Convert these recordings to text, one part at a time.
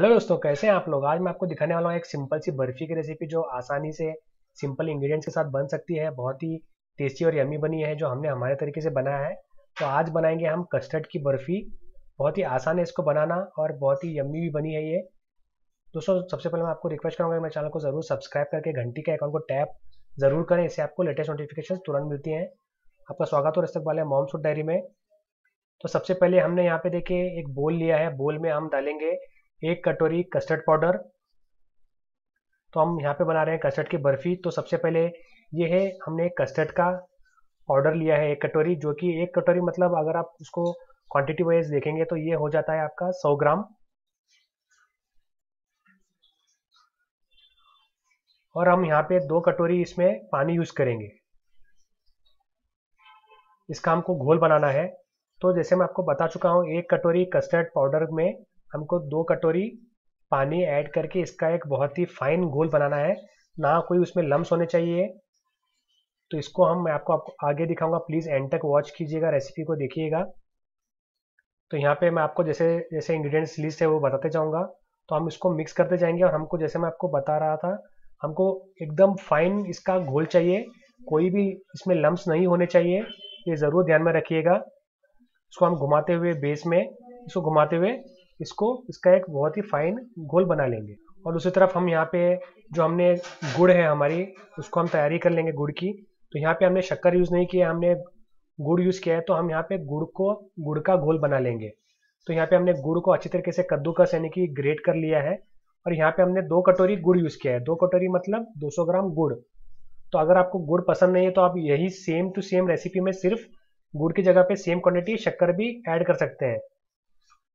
hello दोस्तों कैसे हैं आप लोग आज मैं आपको दिखाने वाला हूँ एक सिंपल सी बर्फी की रेसिपी जो आसानी से सिंपल इंग्रेडिएंट्स के साथ बन सकती है बहुत ही टेस्टी और यमी बनी है जो हमने हमारे तरीके से बनाया है तो आज बनाएंगे हम कस्टर्ड की बर्फी बहुत ही आसान है इसको बनाना और बहुत ही यमी भी बनी है ये दोस्तों सबसे पहले मैं आपको रिक्वेस्ट करूँगा मेरे चैनल को ज़रूर सब्सक्राइब करके घंटी के अकाउंट को टैप ज़रूर करें इससे आपको लेटेस्ट नोटिफिकेशन तुरंत मिलती हैं आपका स्वागत हो रस्तक तक वाले मॉम फूड डायरी में तो सबसे पहले हमने यहाँ पे देखे एक बोल लिया है बोल में हम डालेंगे एक कटोरी कस्टर्ड पाउडर तो हम यहाँ पे बना रहे हैं कस्टर्ड की बर्फ़ी तो सबसे पहले ये है हमने कस्टर्ड का पाउडर लिया है एक कटोरी जो कि एक कटोरी मतलब अगर आप उसको क्वांटिटी वाइज देखेंगे तो ये हो जाता है आपका 100 ग्राम और हम यहाँ पे दो कटोरी इसमें पानी यूज़ करेंगे इसका हमको घोल बनाना है तो जैसे मैं आपको बता चुका हूँ एक कटोरी कस्टर्ड पाउडर में हमको दो कटोरी पानी ऐड करके इसका एक बहुत ही फाइन गोल बनाना है ना कोई उसमें लम्स होने चाहिए तो इसको हम मैं आपको, आपको आगे दिखाऊंगा प्लीज़ एंड तक वॉच कीजिएगा रेसिपी को देखिएगा तो यहाँ पे मैं आपको जैसे जैसे इंग्रेडिएंट्स लिस्ट है वो बताते जाऊंगा तो हम इसको मिक्स करते जाएंगे और हमको जैसे मैं आपको बता रहा था हमको एकदम फाइन इसका घोल चाहिए कोई भी इसमें लम्स नहीं होने चाहिए ये ज़रूर ध्यान में रखिएगा इसको हम घुमाते हुए बेस में इसको घुमाते हुए इसको इसका एक बहुत ही फाइन गोल बना लेंगे और दूसरी तरफ हम यहाँ पे जो हमने गुड़ है हमारी उसको हम तैयारी कर लेंगे गुड़ की तो यहाँ पे हमने शक्कर यूज़ नहीं किया हमने गुड़ यूज़ किया है तो हम यहाँ पे गुड़ को गुड़ का घोल बना लेंगे तो यहाँ पे हमने गुड़ को अच्छी तरीके से कद्दूकस यानी कि ग्रेट कर लिया है और यहाँ पे हमने दो कटोरी गुड़ यूज़ किया है दो कटोरी मतलब 200 ग्राम गुड़ तो अगर आपको गुड़ पसंद नहीं है तो आप यही सेम टू सेम रेसिपी में सिर्फ गुड़ की जगह पे सेम क्वांटिटी शक्कर भी ऐड कर सकते हैं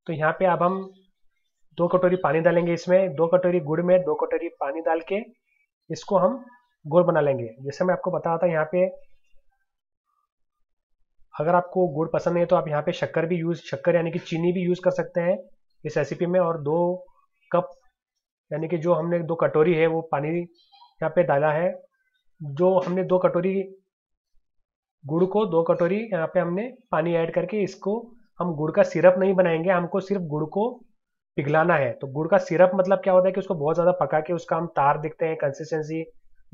तो यहाँ पे अब हम दो कटोरी पानी डालेंगे इसमें दो कटोरी गुड़ में दो कटोरी पानी डाल के इसको हम गोल बना लेंगे जैसे मैं आपको बता था यहाँ पे अगर आपको गुड़ पसंद है तो आप यहाँ पे शक्कर भी यूज शक्कर यानी कि चीनी भी यूज कर सकते हैं इस रेसिपी में और दो कप यानी कि जो हमने दो कटोरी है वो पानी यहाँ पे डाला है जो हमने दो कटोरी गुड़ को दो कटोरी यहाँ पे हमने पानी ऐड करके इसको हम गुड़ का सिरप नहीं बनाएंगे हमको सिर्फ गुड़ को पिघलाना है तो गुड़ का सिरप मतलब क्या होता है कि उसको बहुत ज़्यादा पका के उसका हम तार देखते हैं कंसिस्टेंसी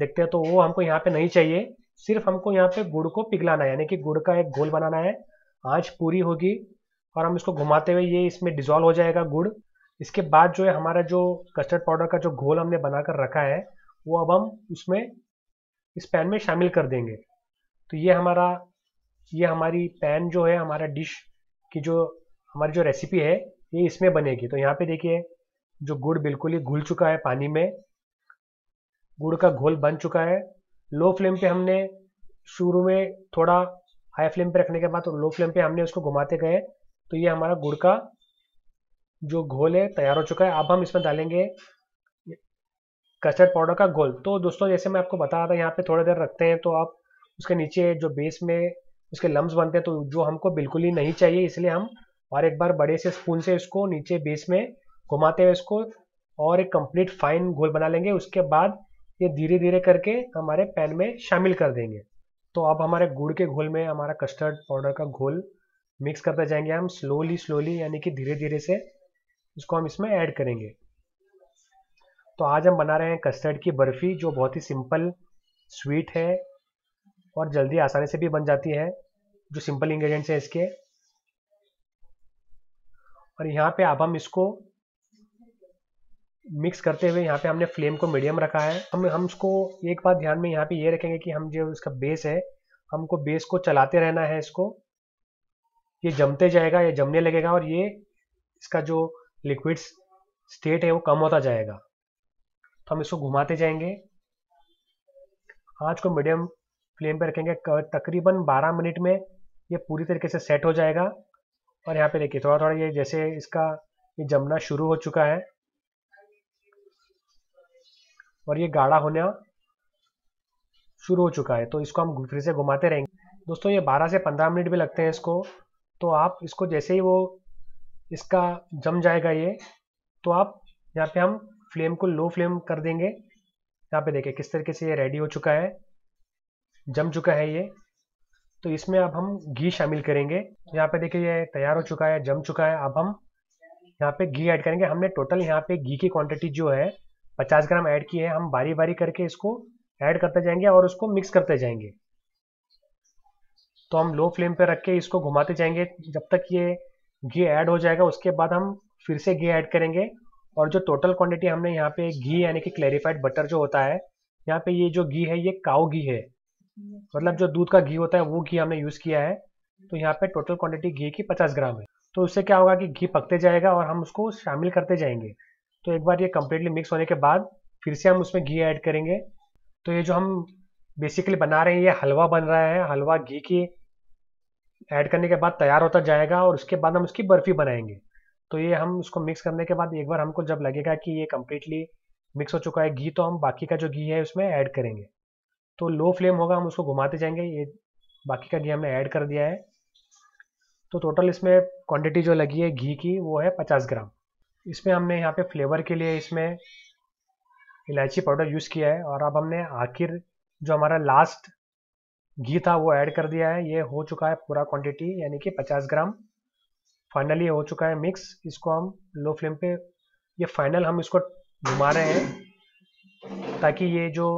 देखते हैं तो वो हमको यहाँ पे नहीं चाहिए सिर्फ हमको यहाँ पे गुड़ को पिघलाना है यानी कि गुड़ का एक घोल बनाना है आँच पूरी होगी और हम इसको घुमाते हुए ये इसमें डिजोल्व हो जाएगा गुड़ इसके बाद जो है हमारा जो कस्टर्ड पाउडर का जो घोल हमने बनाकर रखा है वो अब हम उसमें इस पैन में शामिल कर देंगे तो ये हमारा ये हमारी पैन जो है हमारा डिश कि जो हमारी जो रेसिपी है ये इसमें बनेगी तो यहाँ पे देखिए जो गुड़ बिल्कुल ही घुल चुका है पानी में गुड़ का घोल बन चुका है लो फ्लेम पे हमने शुरू में थोड़ा हाई फ्लेम पे रखने के बाद तो लो फ्लेम पे हमने उसको घुमाते गए तो ये हमारा गुड़ का जो घोल है तैयार हो चुका है अब हम इसमें डालेंगे कस्टर्ड पाउडर का घोल तो दोस्तों जैसे मैं आपको बता रहा था यहाँ पे थोड़ी देर रखते हैं तो आप उसके नीचे जो बेस में उसके लम्ब बनते हैं तो जो हमको बिल्कुल ही नहीं चाहिए इसलिए हम और एक बार बड़े से स्पून से इसको नीचे बेस में घुमाते हुए इसको और एक कंप्लीट फाइन घोल बना लेंगे उसके बाद ये धीरे धीरे करके हमारे पैन में शामिल कर देंगे तो अब हमारे गुड़ के घोल में हमारा कस्टर्ड पाउडर का घोल मिक्स करते जाएंगे हम स्लोली स्लोली यानी कि धीरे धीरे से इसको हम इसमें ऐड करेंगे तो आज हम बना रहे हैं कस्टर्ड की बर्फ़ी जो बहुत ही सिंपल स्वीट है और जल्दी आसानी से भी बन जाती है जो सिंपल इंग्रेडिएंट्स हैं इसके और यहाँ पे अब हम इसको मिक्स करते हुए यहाँ पे हमने फ्लेम को मीडियम रखा है हम हम इसको एक बात ध्यान में यहाँ पे ये रखेंगे कि हम जो इसका बेस है हमको बेस को चलाते रहना है इसको ये जमते जाएगा ये जमने लगेगा और ये इसका जो लिक्विड स्टेट है वो कम होता जाएगा तो हम इसको घुमाते जाएंगे आज को मीडियम फ्लेम पे रखेंगे तकरीबन 12 मिनट में ये पूरी तरीके से सेट हो जाएगा और यहाँ पे देखिए थोड़ा थोड़ा ये जैसे इसका ये जमना शुरू हो चुका है और ये गाढ़ा होना शुरू हो चुका है तो इसको हम फिर से घुमाते रहेंगे दोस्तों ये 12 से 15 मिनट भी लगते हैं इसको तो आप इसको जैसे ही वो इसका जम जाएगा ये तो आप यहाँ पे हम फ्लेम को लो फ्लेम कर देंगे यहाँ पे देखिए किस तरीके से ये रेडी हो चुका है जम चुका है ये तो इसमें अब हम घी शामिल करेंगे यहाँ पे देखिए ये तैयार हो चुका है जम चुका है अब हम यहाँ पे घी ऐड करेंगे हमने टोटल यहाँ पे घी की क्वांटिटी जो है 50 ग्राम ऐड की है हम बारी बारी करके इसको ऐड करते जाएंगे और उसको मिक्स करते जाएंगे तो हम लो फ्लेम पे रख के इसको घुमाते जाएंगे जब तक ये घी ऐड हो जाएगा उसके बाद हम फिर से घी ऐड करेंगे और जो टोटल क्वांटिटी हमने यहाँ पे घी यानी कि क्लैरिफाइड बटर जो होता है यहाँ पे ये जो घी है ये काउ घी है मतलब जो दूध का घी होता है वो घी हमने यूज़ किया है तो यहाँ पे टोटल क्वांटिटी घी की 50 ग्राम है तो उससे क्या होगा कि घी पकते जाएगा और हम उसको शामिल करते जाएंगे तो एक बार ये कम्प्लीटली मिक्स होने के बाद फिर से हम उसमें घी ऐड करेंगे तो ये जो हम बेसिकली बना रहे हैं ये हलवा बन रहा है हलवा घी की ऐड करने के बाद तैयार होता जाएगा और उसके बाद हम उसकी बर्फ़ी बनाएंगे तो ये हम उसको मिक्स करने के बाद एक बार हमको जब लगेगा कि ये कम्प्लीटली मिक्स हो चुका है घी तो हम बाकी का जो घी है उसमें ऐड करेंगे तो लो फ्लेम होगा हम उसको घुमाते जाएंगे ये बाकी का घी हमने ऐड कर दिया है तो टोटल इसमें क्वांटिटी जो लगी है घी की वो है 50 ग्राम इसमें हमने यहाँ पे फ्लेवर के लिए इसमें इलायची पाउडर यूज़ किया है और अब हमने आखिर जो हमारा लास्ट घी था वो ऐड कर दिया है ये हो चुका है पूरा क्वांटिटी यानी कि 50 ग्राम फाइनली हो चुका है मिक्स इसको हम लो फ्लेम पे ये फाइनल हम इसको घुमा रहे हैं ताकि ये जो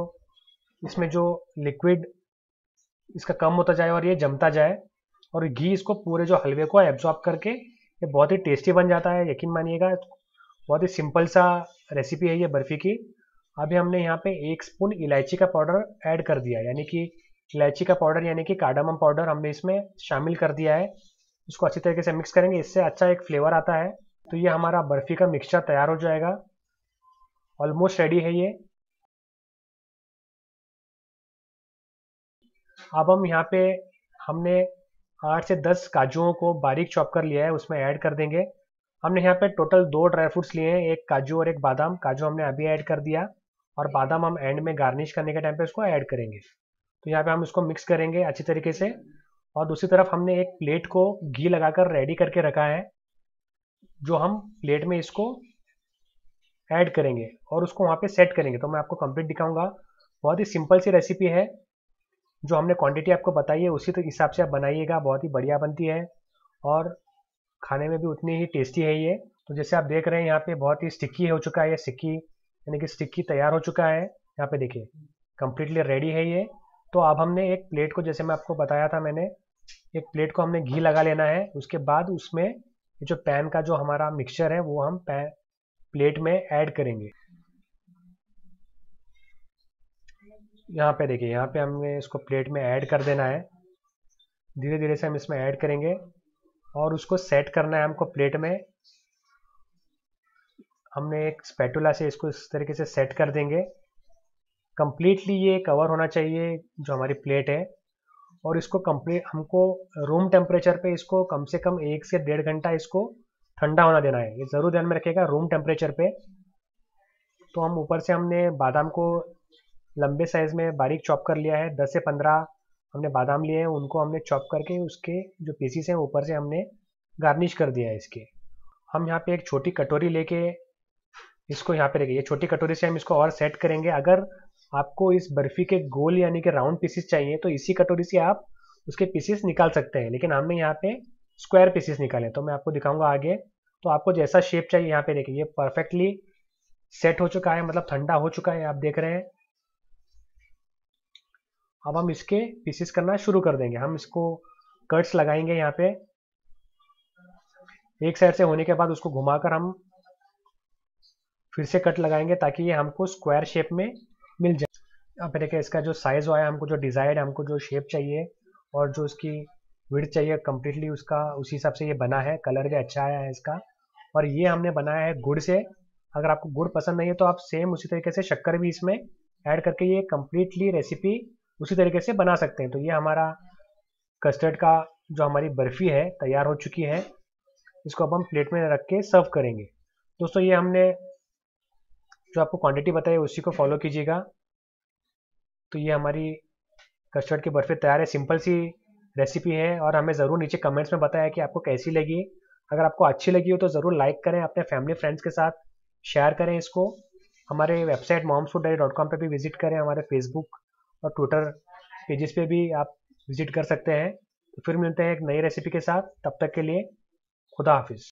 इसमें जो लिक्विड इसका कम होता जाए और ये जमता जाए और घी इसको पूरे जो हलवे को एब्जॉर्ब करके ये बहुत ही टेस्टी बन जाता है यकीन मानिएगा बहुत ही सिंपल सा रेसिपी है ये बर्फ़ी की अभी हमने यहाँ पे एक स्पून इलायची का पाउडर ऐड कर दिया यानी कि इलायची का पाउडर यानी कि कार्डामम पाउडर हमने इसमें शामिल कर दिया है इसको अच्छी तरीके से मिक्स करेंगे इससे अच्छा एक फ्लेवर आता है तो ये हमारा बर्फ़ी का मिक्सचर तैयार हो जाएगा ऑलमोस्ट रेडी है ये अब हम यहाँ पे हमने आठ से दस काजुओं को बारीक चॉप कर लिया है उसमें ऐड कर देंगे हमने यहाँ पे टोटल दो ड्राई फ्रूट्स लिए हैं एक काजू और एक बादाम काजू हमने अभी ऐड कर दिया और बादाम हम एंड में गार्निश करने के टाइम पे उसको ऐड करेंगे तो यहाँ पे हम इसको मिक्स करेंगे अच्छी तरीके से और दूसरी तरफ हमने एक प्लेट को घी लगाकर रेडी करके रखा है जो हम प्लेट में इसको ऐड करेंगे और उसको वहाँ पे सेट करेंगे तो मैं आपको कंप्लीट दिखाऊंगा बहुत ही सिंपल सी रेसिपी है जो हमने क्वांटिटी आपको बताई है उसी तो हिसाब से आप बनाइएगा बहुत ही बढ़िया बनती है और खाने में भी उतनी ही टेस्टी है ये तो जैसे आप देख रहे हैं यहाँ पे बहुत ही स्टिक्की हो चुका है ये सिक्की यानी कि स्टिक्की तैयार हो चुका है यहाँ पे देखिए कम्प्लीटली रेडी है ये तो अब हमने एक प्लेट को जैसे मैं आपको बताया था मैंने एक प्लेट को हमने घी लगा लेना है उसके बाद उसमें जो पैन का जो हमारा मिक्सचर है वो हम पैन प्लेट में ऐड करेंगे यहाँ पे देखिए यहाँ पे हमने इसको प्लेट में ऐड कर देना है धीरे धीरे से हम इसमें ऐड करेंगे और उसको सेट करना है हमको प्लेट में हमने एक स्पैटुला से इसको इस तरीके से सेट कर देंगे कम्प्लीटली ये कवर होना चाहिए जो हमारी प्लेट है और इसको कम्प्लीट हमको रूम टेम्परेचर पे इसको कम से कम एक से डेढ़ घंटा इसको ठंडा होना देना है ये ज़रूर ध्यान में रखेगा रूम टेम्परेचर पे तो हम ऊपर से हमने बादाम को लंबे साइज़ में बारीक चॉप कर लिया है दस से पंद्रह हमने बादाम लिए हैं उनको हमने चॉप करके उसके जो पीसीस हैं ऊपर से हमने गार्निश कर दिया है इसके हम यहाँ पे एक छोटी कटोरी लेके इसको यहाँ पे रखेंगे ये छोटी कटोरी से हम इसको और सेट करेंगे अगर आपको इस बर्फ़ी के गोल यानी कि राउंड पीसीस चाहिए तो इसी कटोरी से आप उसके पीसीस निकाल सकते हैं लेकिन हमने यहाँ पे स्क्वायर पीसीस निकाले तो मैं आपको दिखाऊंगा आगे तो आपको जैसा शेप चाहिए यहाँ पे देखिए ये परफेक्टली सेट हो चुका है मतलब ठंडा हो चुका है आप देख रहे हैं अब हम इसके पीसेस करना शुरू कर देंगे हम इसको कट्स लगाएंगे यहाँ पे एक साइड से होने के बाद उसको घुमाकर हम फिर से कट लगाएंगे ताकि ये हमको स्क्वायर शेप में मिल जाए अब देखिए इसका जो साइज हुआ है हमको जो डिजायर हमको जो शेप चाहिए और जो उसकी विड चाहिए कम्प्लीटली उसका उसी हिसाब से ये बना है कलर भी अच्छा आया है इसका और ये हमने बनाया है गुड़ से अगर आपको गुड़ पसंद नहीं है तो आप सेम उसी तरीके से शक्कर भी इसमें ऐड करके ये कम्प्लीटली रेसिपी उसी तरीके से बना सकते हैं तो ये हमारा कस्टर्ड का जो हमारी बर्फ़ी है तैयार हो चुकी है इसको अब हम प्लेट में रख के सर्व करेंगे दोस्तों ये हमने जो आपको क्वांटिटी बताई उसी को फॉलो कीजिएगा तो ये हमारी कस्टर्ड की बर्फ़ी तैयार है सिंपल सी रेसिपी है और हमें ज़रूर नीचे कमेंट्स में बताया कि आपको कैसी लगी अगर आपको अच्छी लगी हो तो ज़रूर लाइक करें अपने फैमिली फ्रेंड्स के साथ शेयर करें इसको हमारे website moms food dot com पर भी विजिट करें हमारे फेसबुक और ट्विटर पेजेस पे भी आप विजिट कर सकते हैं तो फिर मिलते हैं एक नई रेसिपी के साथ तब तक के लिए खुदा हाफिज़